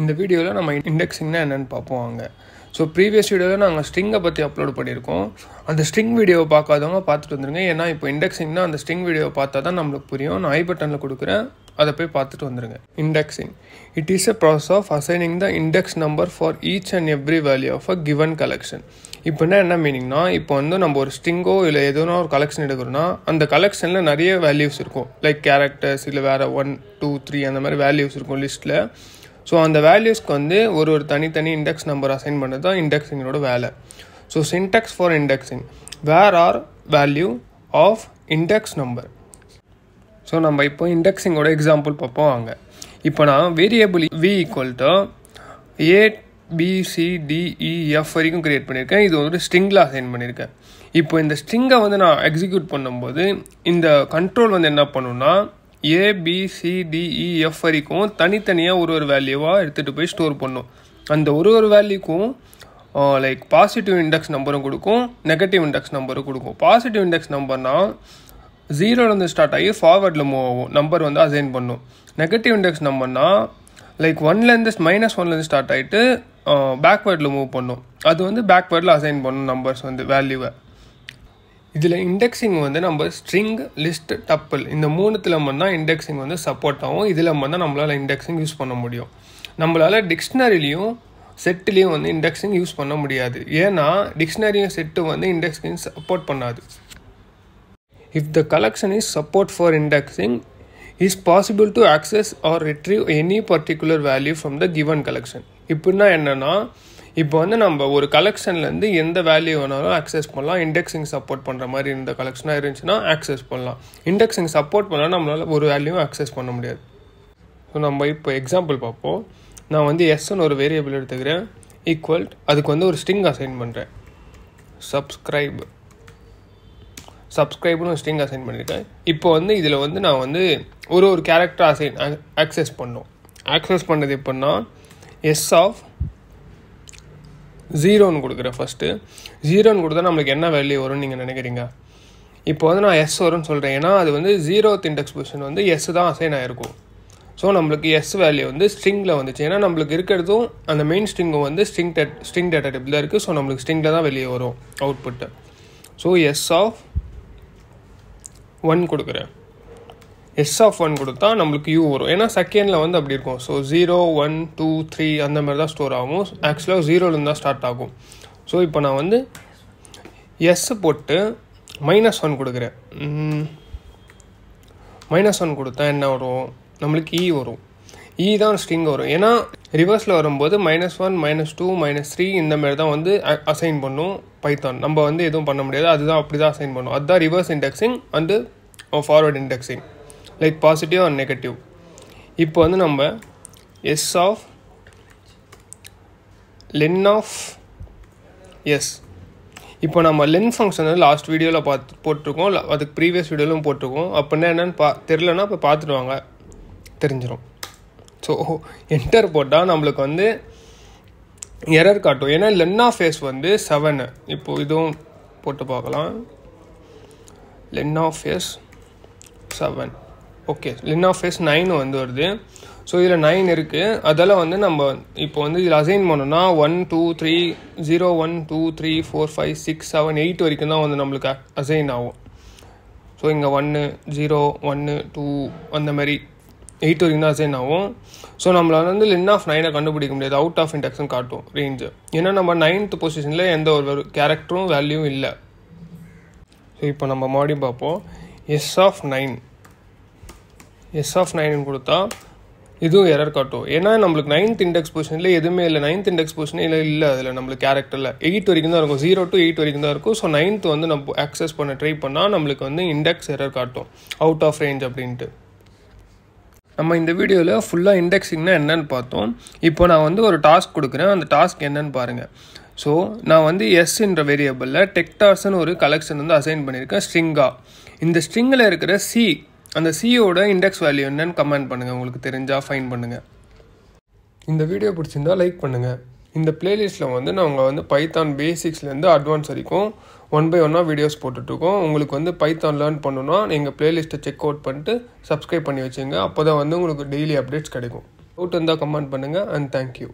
இந்த வீடியோவில் நம்ம இண்டெக்ஸிங்னா என்னென்னு பார்ப்போம் வாங்க ஸோ ப்ரீவியஸ் வீடியோவில் நாங்கள் ஸ்ட்ரிங்கை பற்றி அப்லோட் பண்ணியிருக்கோம் அந்த ஸ்ட்ரிங் வீடியோவை பார்க்காதவங்க பார்த்துட்டு வந்துருங்க ஏன்னா இப்போ இண்டெக்ஸிங்னா அந்த ஸ்ட்ரிங் வீடியோவை பார்த்தா தான் நம்மளுக்கு புரியும் நான் ஐ பட்டனில் கொடுக்குறேன் அதை போய் பார்த்துட்டு வந்துருங்க indexing it is a process of assigning the index number for each and every value of a given collection இப்போனா என்ன மீனிங்னா இப்போ வந்து நம்ம ஒரு ஸ்ட்ரிங்கோ இல்லை எதுனா ஒரு கலெக்ஷன் எடுக்கிறோன்னா அந்த கலெக்ஷனில் நிறைய வேல்யூஸ் இருக்கும் லைக் கேரக்டர்ஸ் இல்லை வேறு ஒன் டூ த்ரீ அந்த மாதிரி வேல்யூஸ் இருக்கும் லிஸ்ட்டில் ஸோ அந்த வேல்யூஸ்க்கு வந்து ஒரு ஒரு தனித்தனி இண்டெக்ஸ் நம்பர் அசைன் பண்ணுறது தான் இண்டெக்ஸிங்கோட வேலை so syntax for indexing where are value of index number so நம்ம இப்போ இண்டெக்ஸிங்கோட எக்ஸாம்பிள் பார்ப்போம் வாங்க இப்போ நான் variable V equal to A B C D E F வரைக்கும் க்ரியேட் பண்ணியிருக்கேன் இது ஒரு ஸ்ட்ரிங்கில் அசைன் பண்ணியிருக்கேன் இப்போ இந்த ஸ்ட்ரிங்கை வந்து நான் எக்ஸிக்யூட் பண்ணும்போது இந்த கண்ட்ரோல் வந்து என்ன பண்ணுன்னா ஏ e, வரைக்கும் தனித்தனியாக ஒரு ஒரு வேல்யூவாக எடுத்துகிட்டு போய் ஸ்டோர் பண்ணும் அந்த ஒரு ஒரு வேல்யூக்கும் லைக் பாசிட்டிவ் இண்டெக்ஸ் நம்பரும் கொடுக்கும் நெகட்டிவ் இண்டெக்ஸ் நம்பரும் கொடுக்கும் பாசிட்டிவ் இண்டெக்ஸ் நம்பர்னா ஜீரோலேருந்து ஸ்டார்ட் ஆகி ஃபார்வர்டில் மூவ் ஆகும் நம்பர் வந்து அசைன் பண்ணும் நெகட்டிவ் இண்டெக்ஸ் நம்பர்னால் லைக் ஒன்லேருந்து மைனஸ் ஒன்லேருந்து ஸ்டார்ட் ஆகிட்டு பேக்வேர்டில் மூவ் பண்ணும் அது வந்து பேக்வேர்டில் அசைன் பண்ணும் நம்பர்ஸ் வந்து வேல்யூவை இதில் இண்டெக்ஸிங் வந்து நம்ம ஸ்ட்ரிங் லிஸ்ட் டப்பிள் இந்த மூணுத்தில் மட்டும்தான் இண்டெக்ஸிங் வந்து சப்போர்ட் ஆகும் இதில் மட்டும் நம்மளால் இண்டெக்ஸிங் யூஸ் பண்ண முடியும் நம்மளால் டிக்ஷனரிலையும் செட்டுலேயும் வந்து இண்டெக்ஸிங் யூஸ் பண்ண முடியாது ஏன்னா டிக்ஷனரியும் செட்டு வந்து இண்டெக்ஸிங் சப்போர்ட் பண்ணாது if the collection is support for indexing is possible to access or retrieve any particular value from the given collection இப்படின்னா என்னென்னா இப்போ வந்து நம்ம ஒரு கலெக்ஷன்லேருந்து எந்த வேல்யூ வேணாலும் ஆக்சஸ் பண்ணலாம் இண்டெக்ஸிங் சப்போர்ட் பண்ணுற மாதிரி இந்த கலெக்ஷனாக இருந்துச்சுன்னா ஆக்சஸ் பண்ணலாம் இண்டெக்ஸிங் சப்போர்ட் பண்ணால் நம்மளால் ஒரு வேல்யூவும் ஆக்சஸ் பண்ண முடியாது ஸோ நம்ம இப்போ எக்ஸாம்பிள் பார்ப்போம் நான் வந்து எஸ்ன்னு ஒரு வேரியபிள் எடுத்துக்கிறேன் ஈக்குவல் அதுக்கு வந்து ஒரு ஸ்ட்ரிங் அசைன் பண்ணுறேன் சப்ஸ்கிரைப் சப்ஸ்கிரைப்னு ஒரு ஸ்ட்ரிங் அசைன் பண்ணியிருக்கேன் இப்போ வந்து இதில் வந்து நான் வந்து ஒரு ஒரு கேரக்டர் அசைன் ஆக்சஸ் பண்ணோம் ஆக்சஸ் பண்ணது எப்படின்னா எஸ் ஆஃப் ஜீரோன்னு கொடுக்குறேன் ஃபஸ்ட்டு ஜீரோன்னு கொடுத்தா நம்மளுக்கு என்ன வேல்யூ வரும்னு நீங்கள் நினைக்கிறீங்க இப்போ வந்து நான் எஸ் வரும்னு சொல்கிறேன் ஏன்னா அது வந்து ஜீரோத் இண்டெக்ஸ் பொசிஷன் வந்து எஸ் தான் அசைன் ஆகிருக்கும் ஸோ நம்மளுக்கு எஸ் வேல்யூ வந்து ஸ்ட்ரிங்கில் வந்துச்சு ஏன்னா நம்மளுக்கு இருக்கிறதும் அந்த மெயின் ஸ்ட்ரிங்கும் வந்து ஸ்ட்ரிங் டெட் ஸ்ட்ரிங் டேட்டா டிப்பில் இருக்குது ஸோ நம்மளுக்கு ஸ்ட்ரிங்கில் தான் வெளியே வரும் output so S of one கொடுக்குறேன் எஸ் ஆஃப் ஒன் கொடுத்தா நம்மளுக்கு யூ வரும் ஏன்னா செகண்டில் வந்து அப்படி இருக்கும் so zero one two three அந்த மாதிரி தான் ஸ்டோர் ஆகும் ஆக்சுவலாக ஜீரோலேருந்தான் தான் ஸ்டார்ட் ஆகும் ஸோ இப்போ நான் வந்து எஸ் போட்டு மைனஸ் ஒன் கொடுக்குறேன் மைனஸ் ஒன் கொடுத்தா என்ன வரும் நம்மளுக்கு இ e வரும் இ e தான் ஸ்ட்ரிங் வரும் ஏன்னா ரிவர்ஸில் வரும்போது minus one minus two minus three இந்த மாதிரி தான் வந்து அசைன் பண்ணும் பைத்தான் நம்ம வந்து எதுவும் பண்ண முடியாது அதுதான் அப்படி தான் அசைன் பண்ணும் அதுதான் reverse indexing and forward indexing like positive and negative இப்போ வந்து நம்ம S of len of S இப்போ நம்ம லென் ஃபங்க்ஷன் வந்து லாஸ்ட் வீடியோவில் பார்த்து போட்டிருக்கோம் அதுக்கு ப்ரீவியஸ் வீடியோலையும் போட்டிருக்கோம் அப்படின்னா என்னென்னு பா தெரிலனா இப்போ பார்த்துடுவாங்க தெரிஞ்சிடும் ஸோ என்டர் போட்டால் நம்மளுக்கு வந்து எரர் காட்டும் ஏன்னா லென் ஆஃப் ஃபேஸ் வந்து செவனு இப்போது இதுவும் போட்டு பார்க்கலாம் len of S seven okay len of S nine வந்து வருது ஸோ இதில் நைன் இருக்குது அதெல்லாம் வந்து நம்ம இப்போ வந்து இதில் அசைன் பண்ணோம்னா one two three zero one two three four five six seven eight வரைக்கும் தான் வந்து நம்மளுக்கு அசைன் ஆகும் ஸோ இங்கே ஒன்று ஜீரோ ஒன்று டூ அந்த மாதிரி எயிட் வரைக்கும் தான் அசைன் ஆகும் ஸோ நம்மளால் வந்து லின் ஆஃப் நைனை கண்டுபிடிக்க முடியாது அவுட் ஆஃப் இன்டெக்ஸும் காட்டும் ரேஞ்சு ஏன்னா நம்ம நைன்த் பொசிஷனில் எந்த ஒரு கேரக்டரும் வேல்யூவும் இல்லை ஸோ இப்போ நம்ம மாடி பார்ப்போம் S of nine S of nine கொடுத்தா இதுவும் எரர் காட்டும் ஏன்னா நம்மளுக்கு நைன்த் இண்டெக்ஸ் பொசிஷனில் எதுவுமே இல்லை நைன்த் இண்டெக்ஸ் பொசிஷனில் இல்லை அதில் நம்மளுக்கு கேரக்டரில் எயிட் வரைக்கும் தான் இருக்கும் ஜீரோ டு எயிட் வரைக்கும் தான் இருக்கும் ஸோ நைன்த் வந்து நம்ம ஆக்சஸ் பண்ண ட்ரை பண்ணால் நம்மளுக்கு வந்து இண்டெக்ஸ் எரர் காட்டும் அவுட் ஆஃப் ரேஞ்ச் அப்படின்ட்டு நம்ம இந்த வீடியோவில் ஃபுல்லாக இண்டெக்ஸிங்னா என்னென்னு பார்த்தோம் இப்போ நான் வந்து ஒரு டாஸ்க் கொடுக்குறேன் அந்த டாஸ்க் என்னென்னு பாருங்கள் ஸோ நான் வந்து எஸ்ன்ற வேரியபிளில் டெக்டார்ஸ்னு ஒரு கலெக்ஷன் வந்து அசைன் பண்ணியிருக்கேன் ஸ்ட்ரிங்காக இந்த ஸ்ட்ரிங்கில் இருக்கிற சி அந்த சியோட இண்டெக்ஸ் வேல்யூ என்னன்னு கமெண்ட் பண்ணுங்கள் உங்களுக்கு தெரிஞ்சால் ஃபைன் பண்ணுங்கள் இந்த வீடியோ பிடிச்சிருந்தால் லைக் பண்ணுங்கள் இந்த பிளேலிஸ்ட்டில் வந்து நாங்கள் வந்து பைத்தான் பேசிக்ஸ்லேருந்து அட்வான்ஸ் வரைக்கும் ஒன் பை ஒன்னாக வீடியோஸ் போட்டுட்ருக்கோம் உங்களுக்கு வந்து பைத்தான் லேர்ன் பண்ணணும்னா நீங்கள் பிளேலிஸ்ட்டை செக் அவுட் பண்ணிட்டு சப்ஸ்கிரைப் பண்ணி வச்சுங்க அப்போ தான் வந்து உங்களுக்கு டெய்லி அப்டேட்ஸ் கிடைக்கும் டவுட் இருந்தால் கமெண்ட் பண்ணுங்கள் அண்ட் தேங்க்யூ